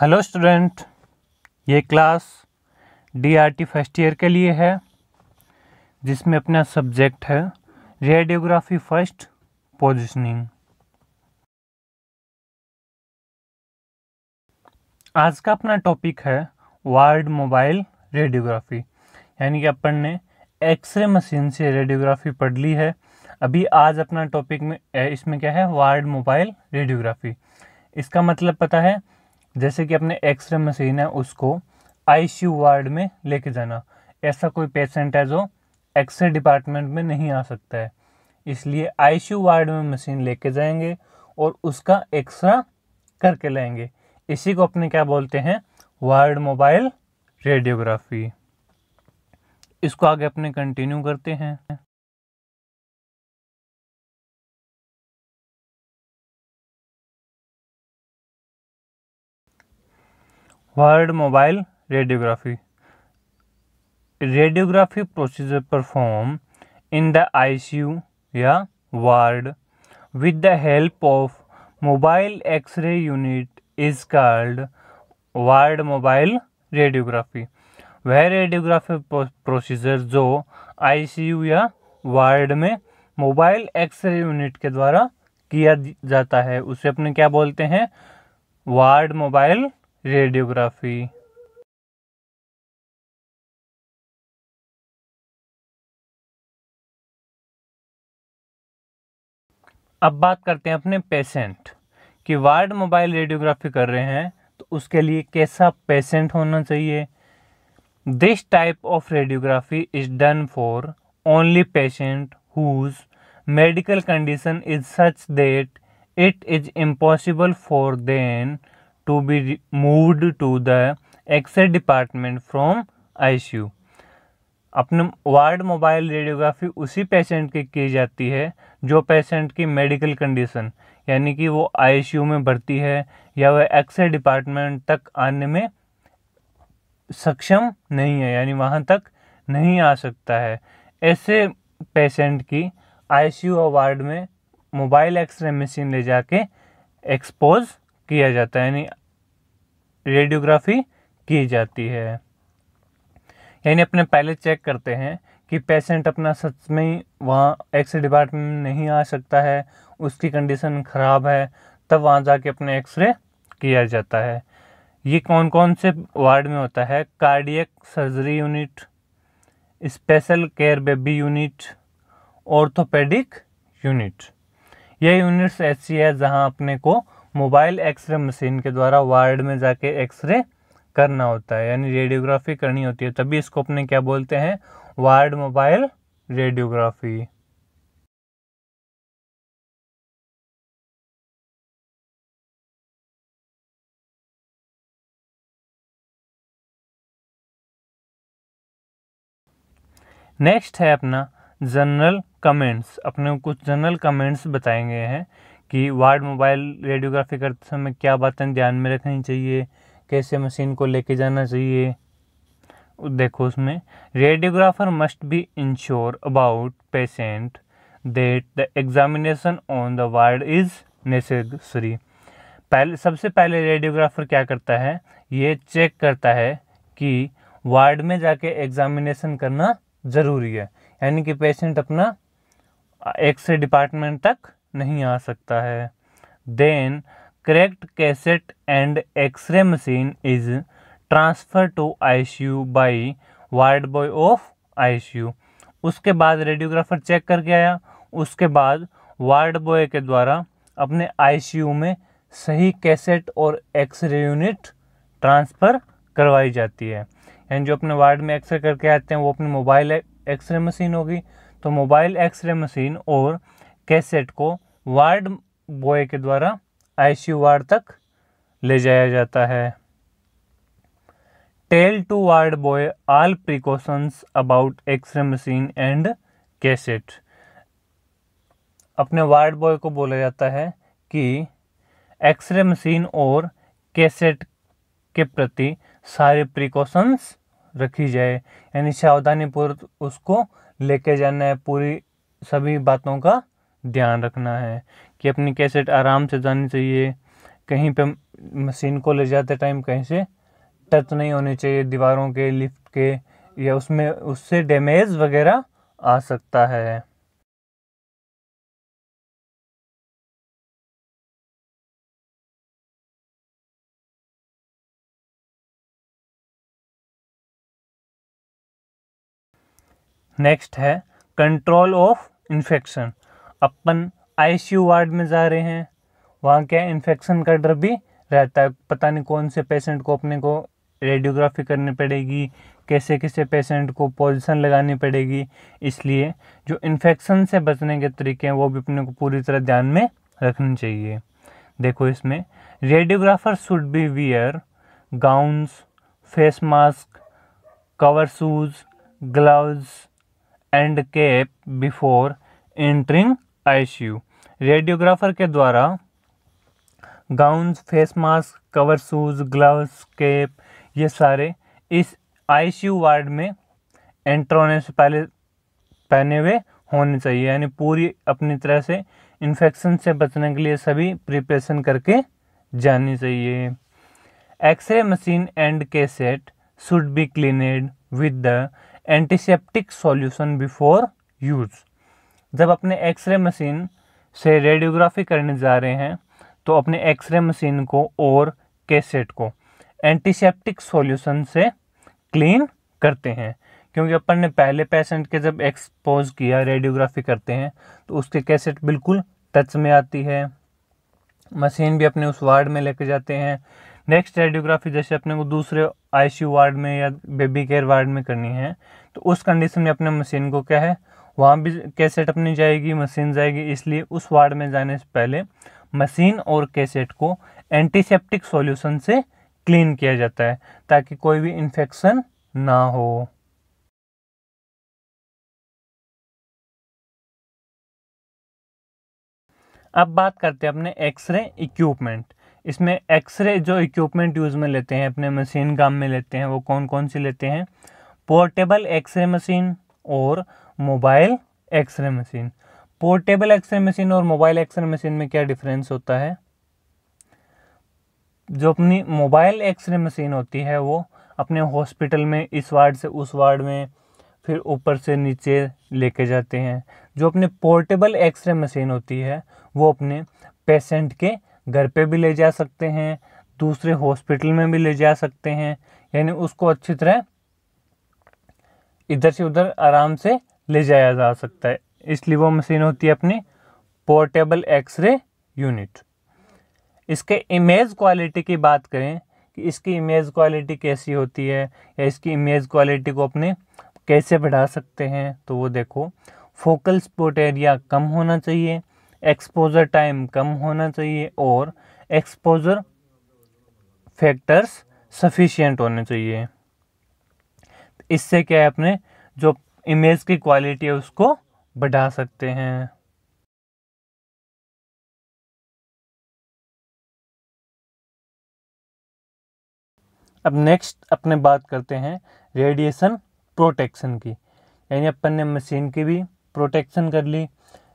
hello student ये class DRT first year के लिए है जिसमें अपना सब्जेक्ट है रेडियोग्राफी फर्स्ट पोजिशनिंग आज का अपना टॉपिक है वार्ड मोबाइल रेडियोग्राफी यानी कि अपन ने एक्सरे मशीन से रेडियोग्राफी पढ़ ली है अभी आज अपना टॉपिक में इसमें क्या है वार्ड मोबाइल रेडियोग्राफी इसका मतलब पता है जैसे कि अपने एक्सरे मशीन है उसको आईसीयू वार्ड में लेके जाना ऐसा कोई पेशेंट है जो एक्सरे डिपार्टमेंट में नहीं आ सकता है इसलिए आईसीयू वार्ड में मशीन लेके जाएंगे और उसका एक्सरा करके लाएंगे इसी को अपने क्या बोलते हैं वार्ड मोबाइल रेडियोग्राफी इसको आगे अपने कंटिन्यू करते हैं world mobile radiography radiography procedure perform in the ICU या ward with the help of mobile X-ray unit is called ward mobile radiography वह रेडियोग्राफी प्रोसीजर जो आईसीयू या वार्ड में मोबाइल एक्सरे यूनिट के द्वारा किया जाता है उसे अपने क्या बोलते हैं वार्ड मोबाइल रेडियोग्राफी अब बात करते हैं अपने पेशेंट कि वार्ड मोबाइल रेडियोग्राफी कर रहे हैं तो उसके लिए कैसा पेशेंट होना चाहिए this type of radiography is done for only patient whose medical condition is such that it is impossible for then to be moved to the X-ray department from you अपने वार्ड मोबाइल रेडियोग्राफी उसी patient की की जाती है जो patient की medical condition यानी कि वो यू में भर्ती है या वह एक्सरे डिपार्टमेंट तक आने में सक्षम नहीं है यानी वहाँ तक नहीं आ सकता है ऐसे पेशेंट की आईसीयू और वार्ड में मोबाइल एक्सरे मशीन ले जाके एक्सपोज किया जाता है यानी रेडियोग्राफी की जाती है यानी अपने पहले चेक करते हैं कि पेशेंट अपना सच में वहाँ एक्सरे डिपार्टमेंट में नहीं आ सकता है उसकी कंडीशन ख़राब है तब वहाँ जाके अपने एक्सरे किया जाता है ये कौन कौन से वार्ड में होता है cardiac surgery unit special care baby unit orthopaedic unit ये यूनिट्स ऐसी है जहाँ अपने को मोबाइल एक्सरे मशीन के द्वारा वार्ड में जाके एक्सरे करना होता है यानी रेडियोग्राफी करनी होती है तभी इसको अपने क्या बोलते हैं वार्ड मोबाइल रेडियोग्राफी नेक्स्ट है अपना जनरल कमेंट्स अपने कुछ जनरल कमेंट्स बताएंगे हैं कि वार्ड मोबाइल रेडियोग्राफी करते तो समय क्या बातें ध्यान में रखनी चाहिए कैसे मशीन को लेके जाना चाहिए देखो उसमें radiographer must be insure about patient that the examination on the ward is necessary पहले सबसे पहले रेडियोग्राफर क्या करता है ये चेक करता है कि वार्ड में जाके एग्जामिनेशन करना ज़रूरी है यानी कि पेशेंट अपना एक्सरे डिपार्टमेंट तक नहीं आ सकता है then correct cassette and X-ray machine is transfer to ICU by ward boy of ICU उसके बाद रेडियोग्राफर चेक करके आया उसके बाद वार्ड बॉय के द्वारा अपने आईसीयू में सही कैसेट और एक्सरे यूनिट ट्रांसफ़र करवाई जाती है यानी जो अपने वार्ड में एक्सरे करके आते हैं वो अपनी मोबाइल एक्सरे मशीन होगी तो मोबाइल एक्सरे मशीन और कैसेट को वार्ड बॉय के द्वारा आईसीयू वार्ड तक ले जाया जाता है tell to ward boy all precautions about X-ray machine and cassette अपने वार्ड बॉय को बोला जाता है कि एक्सरे मशीन और कैसेट के प्रति सारे प्रिकॉशंस रखी जाए यानी सावधानीपूर्वक उसको लेके जाना है पूरी सभी बातों का ध्यान रखना है कि अपनी कैसेट आराम से जानी चाहिए कहीं पे मशीन को ले जाते टाइम कहीं से टच नहीं होनी चाहिए दीवारों के लिफ्ट के या उसमें उससे डैमेज वगैरह आ सकता है नेक्स्ट है कंट्रोल ऑफ इन्फेक्शन अपन आईसीयू वार्ड में जा रहे हैं वहाँ क्या इन्फेक्शन का डर भी रहता है पता नहीं कौन से पेशेंट को अपने को रेडियोग्राफी करनी पड़ेगी कैसे कैसे पेशेंट को पोजिशन लगानी पड़ेगी इसलिए जो इन्फेक्शन से बचने के तरीके हैं वो भी अपने को पूरी तरह ध्यान में रखने चाहिए देखो इसमें radiographer should be wear gowns face mask cover shoes gloves and cap before entering ICU radiographer के द्वारा gown face mask cover shoes gloves cap ये सारे इस आईसीयू वार्ड में एंटर होने से पहले पहने हुए होने चाहिए यानी पूरी अपनी तरह से इन्फेक्शन से बचने के लिए सभी प्रिपरेशन करके जानी चाहिए X-ray machine and cassette should be cleaned with the antiseptic solution before use जब अपने एक्सरे मशीन से रेडियोग्राफी करने जा रहे हैं तो अपने एक्सरे मशीन को और कैसेट को एंटीसेप्टिक सॉल्यूशन से क्लीन करते हैं क्योंकि अपन ने पहले पेशेंट के जब एक्सपोज किया रेडियोग्राफी करते हैं तो उसके कैसेट बिल्कुल टच में आती है मशीन भी अपने उस वार्ड में लेके जाते हैं नेक्स्ट रेडियोग्राफी जैसे अपने को दूसरे आईसीयू वार्ड में या बेबी केयर वार्ड में करनी है तो उस कंडीशन में अपने मशीन को क्या है वहाँ भी कैसेट अपनी जाएगी मशीन जाएगी इसलिए उस वार्ड में जाने से पहले मशीन और कैसेट को एंटीसेप्टिक सॉल्यूशन से क्लीन किया जाता है ताकि कोई भी इन्फेक्शन ना हो अब बात करते हैं अपने एक्सरे इक्विपमेंट इसमें एक्सरे जो इक्विपमेंट यूज़ में लेते हैं अपने मशीन काम में लेते हैं वो कौन कौन सी लेते हैं पोर्टेबल एक्सरे मशीन और mobile X-ray machine portable X-ray machine और मोबाइल एक्सरे मशीन में क्या डिफरेंस होता है जो अपनी मोबाइल एक्सरे मशीन होती है वो अपने हॉस्पिटल में इस वार्ड से उस वार्ड में फिर ऊपर से नीचे लेके जाते हैं जो अपने पोर्टेबल एक्सरे मशीन होती है वो अपने पेशेंट के घर पे भी ले जा सकते हैं दूसरे हॉस्पिटल में भी ले जा सकते हैं यानी उसको अच्छी तरह इधर से उधर आराम से ले जाया जा सकता है इसलिए वो मशीन होती है अपनी पोर्टेबल एक्सरे यूनिट इसके इमेज क्वालिटी की बात करें कि इसकी इमेज क्वालिटी कैसी होती है या इसकी इमेज क्वालिटी को अपने कैसे बढ़ा सकते हैं तो वो देखो फोकल स्पॉट एरिया कम होना चाहिए एक्सपोजर टाइम कम होना चाहिए और एक्सपोजर फैक्टर्स सफिशियंट होने चाहिए इससे क्या है अपने जो इमेज की क्वालिटी है उसको बढ़ा सकते हैं अब नेक्स्ट अपने बात करते हैं रेडिएशन प्रोटेक्शन की यानी अपन ने मशीन की भी प्रोटेक्शन कर ली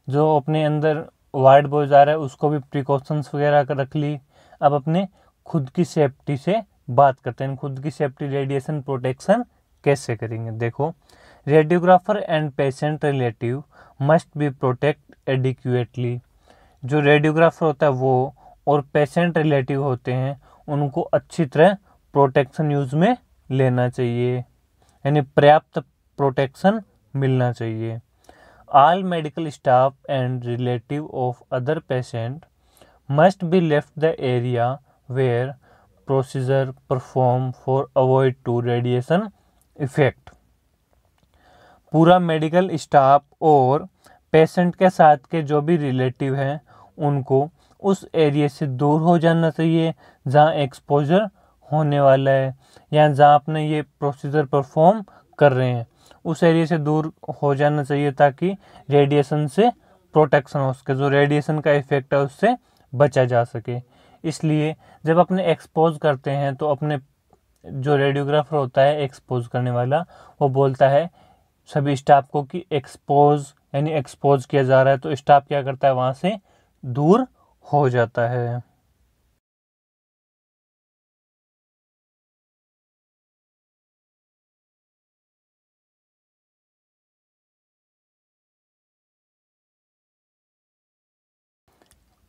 जो अपने अंदर वाइड बॉयज आ रहा है उसको भी प्रिकॉशंस वगैरह कर रख ली अब अपने खुद की सेफ्टी से बात करते हैं खुद की सेफ्टी रेडिएशन प्रोटेक्शन कैसे करेंगे देखो radiographer and patient relative must be protect adequately जो रेडियोग्राफर होता है वो और पेशेंट रिलेटिव होते हैं उनको अच्छी तरह प्रोटेक्शन यूज में लेना चाहिए यानी पर्याप्त प्रोटेक्शन मिलना चाहिए all medical staff and relative of other patient must be left the area where procedure perform for avoid to radiation effect पूरा मेडिकल स्टाफ और पेशेंट के साथ के जो भी रिलेटिव हैं उनको उस एरिए से दूर हो जाना चाहिए जहाँ एक्सपोजर होने वाला है या जहाँ अपने ये प्रोसीजर परफॉर्म कर रहे हैं उस एरिए से दूर हो जाना चाहिए ताकि रेडिएशन से प्रोटेक्शन हो सके जो रेडिएशन का इफेक्ट है उससे बचा जा सके इसलिए जब अपने एक्सपोज करते हैं तो अपने जो रेडियोग्राफर होता है एक्सपोज करने वाला वो बोलता है सभी स्टाफ को कि एक्सपोज यानी एक्सपोज किया जा रहा है तो स्टाफ क्या करता है वहां से दूर हो जाता है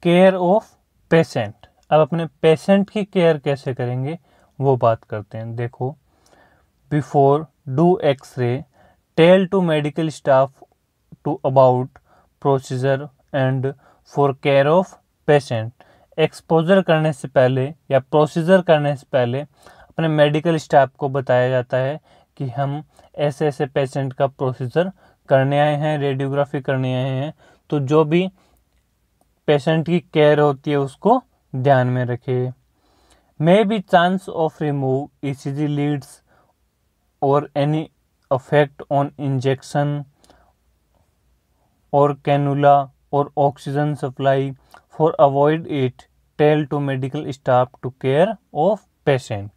केयर ऑफ पेशेंट अब अपने पेशेंट की केयर कैसे करेंगे वो बात करते हैं देखो before do X-ray tell to medical staff to about procedure and for care of patient exposure करने से पहले या प्रोसीजर करने से पहले अपने मेडिकल स्टाफ को बताया जाता है कि हम ऐसे ऐसे पेशेंट का प्रोसीजर करने आए हैं रेडियोग्राफी करने आए हैं तो जो भी पेशेंट की केयर होती है उसको ध्यान में रखे may be chance of remove E C G leads और एनी अफेक्ट ऑन इंजेक्शन और कैनुला और oxygen supply for avoid it tell to medical staff to care of patient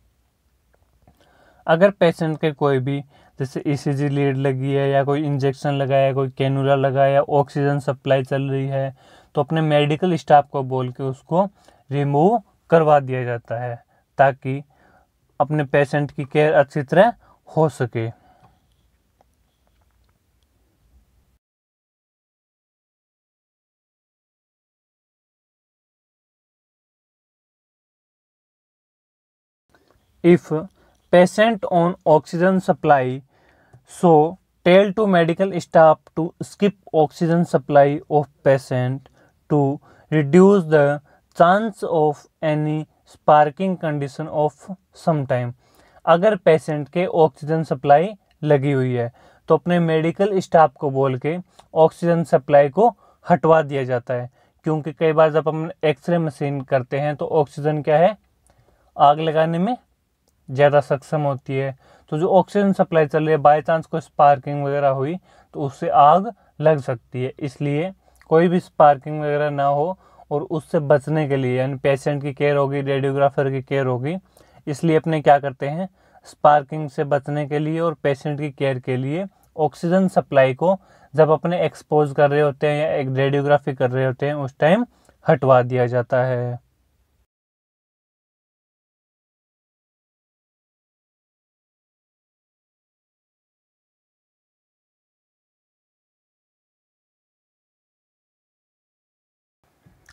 अगर पेशेंट के कोई भी जैसे जी e लीड लगी है या कोई इंजेक्शन लगाया कोई कैनुला लगाया ऑक्सीजन सप्लाई चल रही है तो अपने मेडिकल स्टाफ को बोल के उसको रिमूव करवा दिया जाता है ताकि अपने पेशेंट की केयर अच्छी तरह हो सके if patient on oxygen supply so tell to medical staff to skip oxygen supply of patient to reduce the chance of any sparking condition of some time अगर पेशेंट के ऑक्सीजन सप्लाई लगी हुई है तो अपने मेडिकल स्टाफ को बोल के ऑक्सीजन सप्लाई को हटवा दिया जाता है क्योंकि कई बार जब हम एक्सरे मशीन करते हैं तो ऑक्सीजन क्या है आग लगाने में ज़्यादा सक्षम होती है तो जो ऑक्सीजन सप्लाई चल रही है बाई चांस कोई स्पार्किंग वगैरह हुई तो उससे आग लग सकती है इसलिए कोई भी स्पार्किंग वगैरह ना हो और उससे बचने के लिए यानी पेशेंट की केयर होगी रेडियोग्राफर की केयर होगी इसलिए अपने क्या करते हैं स्पार्किंग से बचने के लिए और पेशेंट की केयर के लिए ऑक्सीजन सप्लाई को जब अपने एक्सपोज कर रहे होते हैं या एक रेडियोग्राफी कर रहे होते हैं उस टाइम हटवा दिया जाता है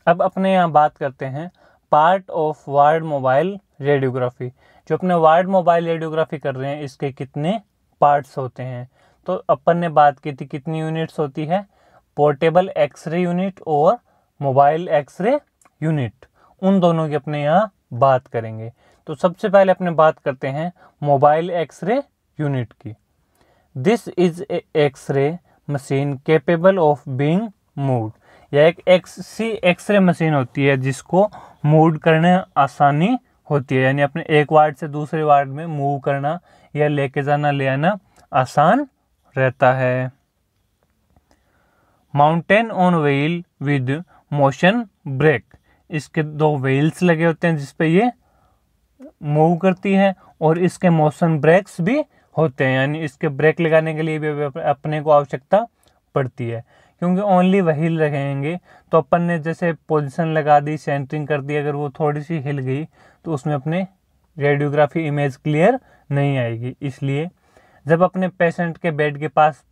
अब अपने यहाँ बात करते हैं part of ward mobile radiography जो अपने वार्ड मोबाइल रेडियोग्राफी कर रहे हैं इसके कितने पार्ट्स होते हैं तो अपन ने बात की थी कितनी यूनिट्स होती है पोर्टेबल एक्सरे यूनिट और मोबाइल एक्सरे यूनिट उन दोनों की अपने यहाँ बात करेंगे तो सबसे पहले अपने बात करते हैं मोबाइल एक्सरे यूनिट की this is X-ray machine capable of being moved या एक एक्सी एक्सरे मशीन होती है जिसको मूव करने आसानी होती है यानी अपने एक वार्ड से दूसरे वार्ड में मूव करना या लेके जाना ले आना आसान रहता है mounted on wheel with motion brake इसके दो व्हील्स लगे होते हैं जिसपे ये मूव करती है और इसके मोशन ब्रेक्स भी होते हैं यानी इसके ब्रेक लगाने के लिए भी अपने को आवश्यकता पड़ती है क्योंकि ओनली वही रहेंगे तो अपन ने जैसे पोजीशन लगा दी सेंटरिंग कर दी अगर वो थोड़ी सी हिल गई तो उसमें अपने रेडियोग्राफी इमेज क्लियर नहीं आएगी इसलिए जब अपने पेशेंट के बेड के पास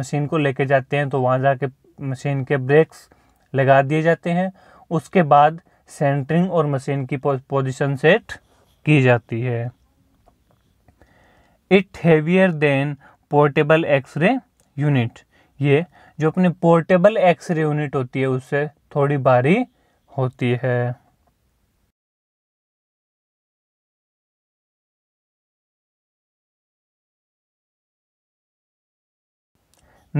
मशीन को लेके जाते हैं तो वहाँ जाके मशीन के ब्रेक्स लगा दिए जाते हैं उसके बाद सेंटरिंग और मशीन की पोजीशन सेट की जाती है it heavier than portable X-ray unit ये जो अपनी पोर्टेबल एक्सरे यूनिट होती है उससे थोड़ी भारी होती है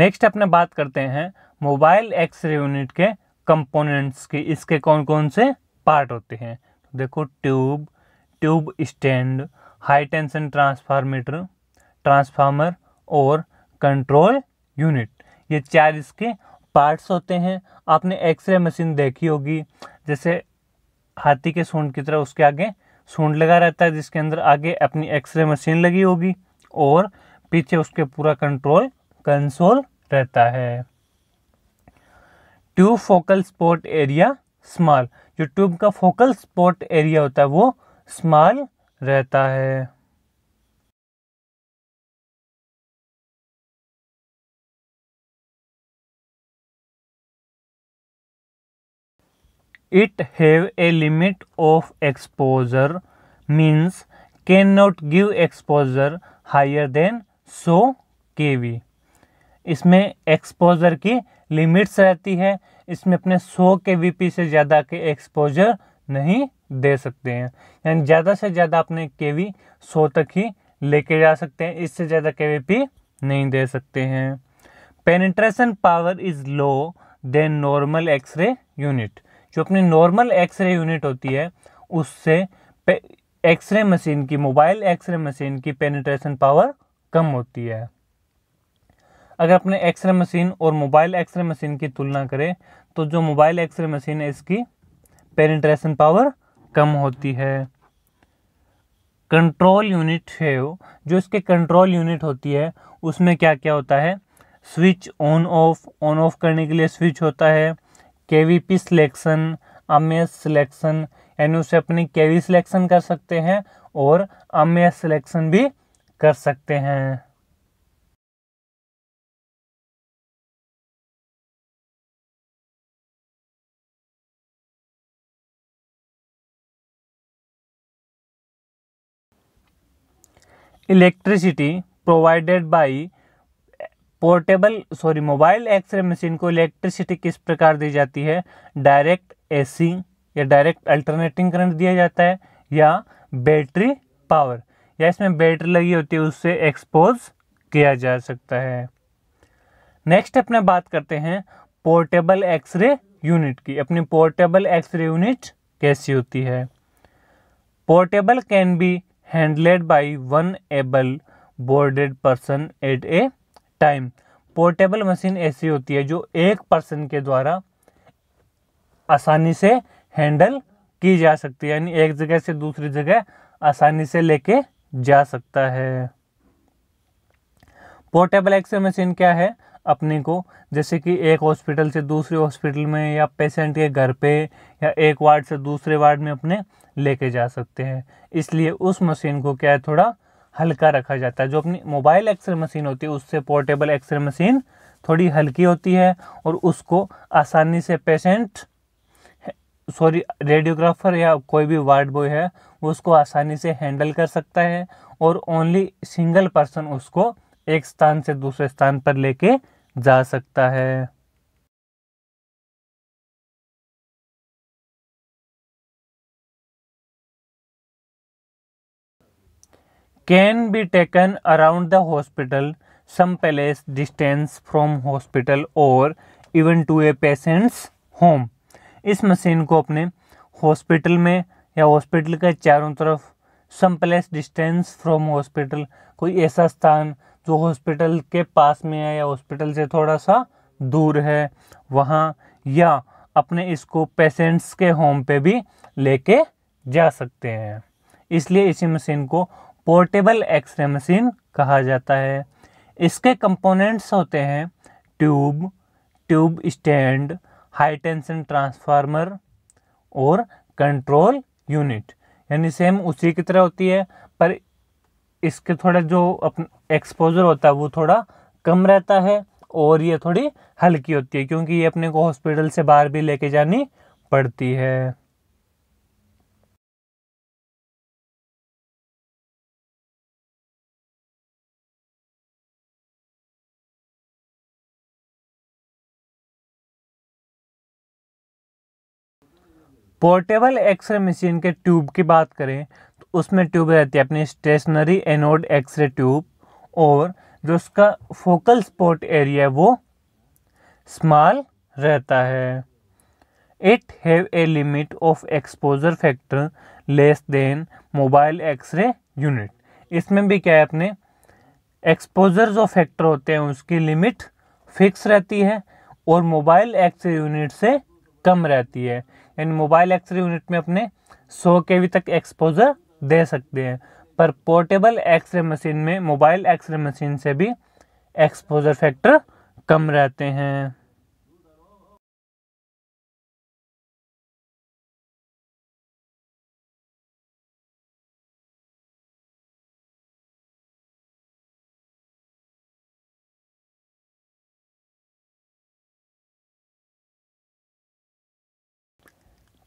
नेक्स्ट अपने बात करते हैं मोबाइल एक्सरे यूनिट के कंपोनेंट्स की इसके कौन कौन से पार्ट होते हैं देखो tube tube stand high tension ट्रांसफार्मीटर ट्रांसफार्मर और कंट्रोल यूनिट ये चार इसके पार्ट्स होते हैं आपने एक्सरे मशीन देखी होगी जैसे हाथी के सूंड की तरह उसके आगे सूंड लगा रहता है जिसके अंदर आगे अपनी एक्सरे मशीन लगी होगी और पीछे उसके पूरा कंट्रोल कंसोल रहता है tube focal spot area small जो ट्यूब का फोकल स्पॉट एरिया होता है वो स्मॉल रहता है it have a limit of exposure means cannot give exposure higher than सो के वी इसमें एक्सपोजर की लिमिट्स रहती है इसमें अपने सौ के वी पी से ज़्यादा के एक्सपोजर नहीं दे सकते हैं यानी ज़्यादा से ज़्यादा अपने के वी सौ तक ही लेके जा सकते हैं इससे ज़्यादा के वी पी नहीं दे सकते हैं penetration power is low than normal X-ray unit जो अपनी नॉर्मल एक्सरे यूनिट होती है उससे एक्सरे मशीन की मोबाइल एक्सरे मशीन की पेनिट्रेशन पावर कम होती है अगर अपने एक्सरे मशीन और मोबाइल एक्सरे मशीन की तुलना करें तो जो मोबाइल एक्सरे मशीन है इसकी पेनिट्रेशन पावर कम होती है कंट्रोल यूनिट है जो इसके कंट्रोल यूनिट होती है उसमें क्या क्या होता है switch on off on off करने के लिए स्विच होता है के वी पी सिलेक्शन अमेज सिलेक्शन यानी उसे अपनी के वी सिलेक्शन कर सकते हैं और अमेज सिलेक्शन भी कर सकते हैं electricity provided by portable sorry mobile X-ray machine को इलेक्ट्रिसिटी किस प्रकार दी जाती है डायरेक्ट एसी या डायरेक्ट अल्टरनेटिंग करंट दिया जाता है या बैटरी पावर या इसमें बैटरी लगी होती है उससे एक्सपोज किया जा सकता है नेक्स्ट अपने बात करते हैं पोर्टेबल एक्सरे यूनिट की अपनी पोर्टेबल एक्सरे यूनिट कैसी होती है portable can be handled by one able bodied person at a time portable machine ऐसी होती है जो एक पर्सन के द्वारा आसानी से हैंडल की जा सकती है यानी एक जगह से दूसरी जगह आसानी से लेके जा सकता है पोर्टेबल एक्सरे मशीन क्या है अपने को जैसे कि एक हॉस्पिटल से दूसरे हॉस्पिटल में या पेशेंट के घर पे या एक वार्ड से दूसरे वार्ड में अपने लेके जा सकते हैं इसलिए उस मशीन को क्या है थोड़ा हल्का रखा जाता है जो अपनी मोबाइल एक्सरे मशीन होती है उससे पोर्टेबल एक्सरे मशीन थोड़ी हल्की होती है और उसको आसानी से पेशेंट सॉरी रेडियोग्राफर या कोई भी वार्ड बॉय है वो उसको आसानी से हैंडल कर सकता है और ओनली सिंगल पर्सन उसको एक स्थान से दूसरे स्थान पर लेके जा सकता है can be taken around the hospital some palace distance from hospital और even to a patient's home इस मशीन को अपने हॉस्पिटल में या हॉस्पिटल के चारों तरफ some place distance from hospital कोई ऐसा स्थान जो हॉस्पिटल के पास में है या हॉस्पिटल से थोड़ा सा दूर है वहाँ या अपने इसको पेशेंट्स के होम पे भी लेके जा सकते हैं इसलिए इसी मशीन को पोर्टेबल एक्सरे मशीन कहा जाता है इसके कंपोनेंट्स होते हैं tube tube stand high tension transformer और कंट्रोल यूनिट यानी सेम उसी की तरह होती है पर इसके थोड़ा जो अपन एक्सपोजर होता है वो थोड़ा कम रहता है और ये थोड़ी हल्की होती है क्योंकि ये अपने को हॉस्पिटल से बाहर भी लेके जानी पड़ती है पोर्टेबल एक्सरे मशीन के ट्यूब की बात करें तो उसमें ट्यूब रहती है अपनी स्टेशनरी एनोड एक्सरे ट्यूब और जो उसका फोकल स्पॉट एरिया है वो स्मॉल रहता है it have a limit of exposure factor less than mobile X-ray unit इसमें भी क्या है अपने एक्सपोजर जो फैक्टर होते हैं उसकी लिमिट फिक्स रहती है और मोबाइल एक्सरे यूनिट से कम रहती है यानी मोबाइल एक्सरे यूनिट में अपने 100 के तक एक्सपोजर दे सकते हैं पर पोर्टेबल एक्सरे मशीन में मोबाइल एक्सरे मशीन से भी एक्सपोजर फैक्टर कम रहते हैं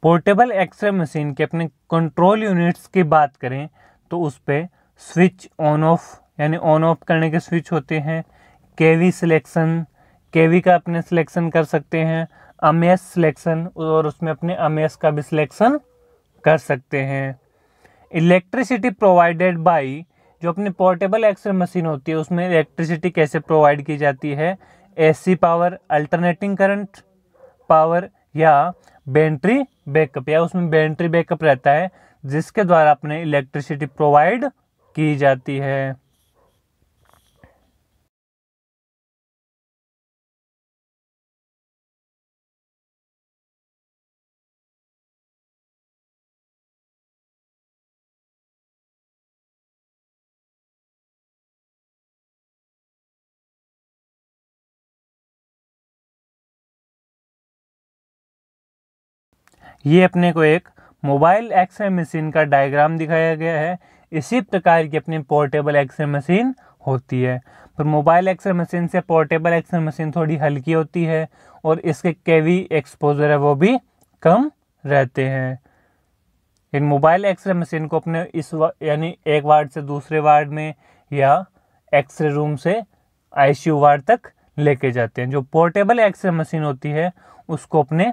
पोर्टेबल एक्सरे मशीन के अपने कंट्रोल यूनिट्स की बात करें तो उस पर स्विच ऑन ऑफ यानी ऑन ऑफ करने के स्विच होते हैं केवी सिलेक्शन केवी का अपने सिलेक्शन कर सकते हैं अमेस सिलेक्शन और उसमें अपने अमेस का भी सिलेक्शन कर सकते हैं इलेक्ट्रिसिटी प्रोवाइडेड बाई जो अपनी पोर्टेबल एक्सरे मशीन होती है उसमें इलेक्ट्रिसिटी कैसे प्रोवाइड की जाती है AC power alternating current power या बैटरी बैकअप या उसमें बैटरी बैकअप रहता है जिसके द्वारा अपने इलेक्ट्रिसिटी प्रोवाइड की जाती है ये अपने को एक मोबाइल एक्सरे मशीन का डायग्राम दिखाया गया है इसी प्रकार की अपनी पोर्टेबल एक्सरे मशीन होती है पर मोबाइल एक्सरे मशीन से पोर्टेबल एक्सरे मशीन थोड़ी हल्की होती है और इसके केवी एक्सपोजर है वो भी कम रहते हैं इन मोबाइल एक्सरे मशीन को अपने इस यानी एक वार्ड से दूसरे वार्ड में या एक्सरे रूम से आईसीयू वार्ड तक लेके जाते हैं जो पोर्टेबल एक्सरे मशीन होती है उसको अपने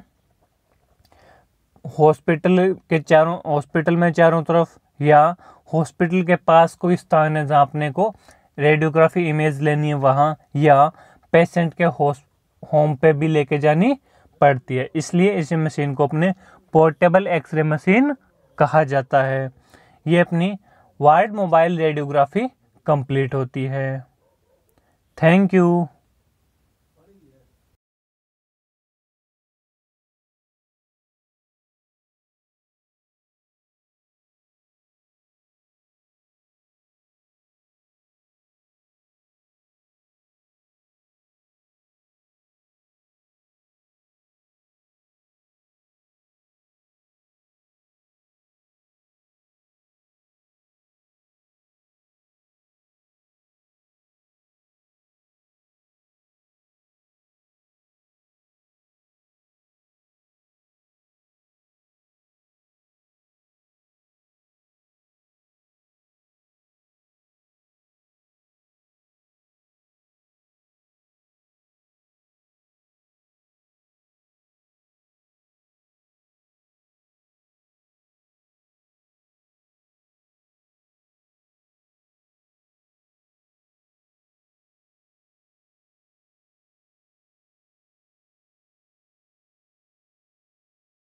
हॉस्पिटल के चारों हॉस्पिटल में चारों तरफ या हॉस्पिटल के पास कोई स्थान है जहाँ अपने को रेडियोग्राफी इमेज लेनी है वहाँ या पेशेंट के होम पे भी लेके जानी पड़ती है इसलिए इस मशीन को अपने पोर्टेबल एक्सरे मशीन कहा जाता है ये अपनी वार्ड मोबाइल रेडियोग्राफी कंप्लीट होती है थैंक यू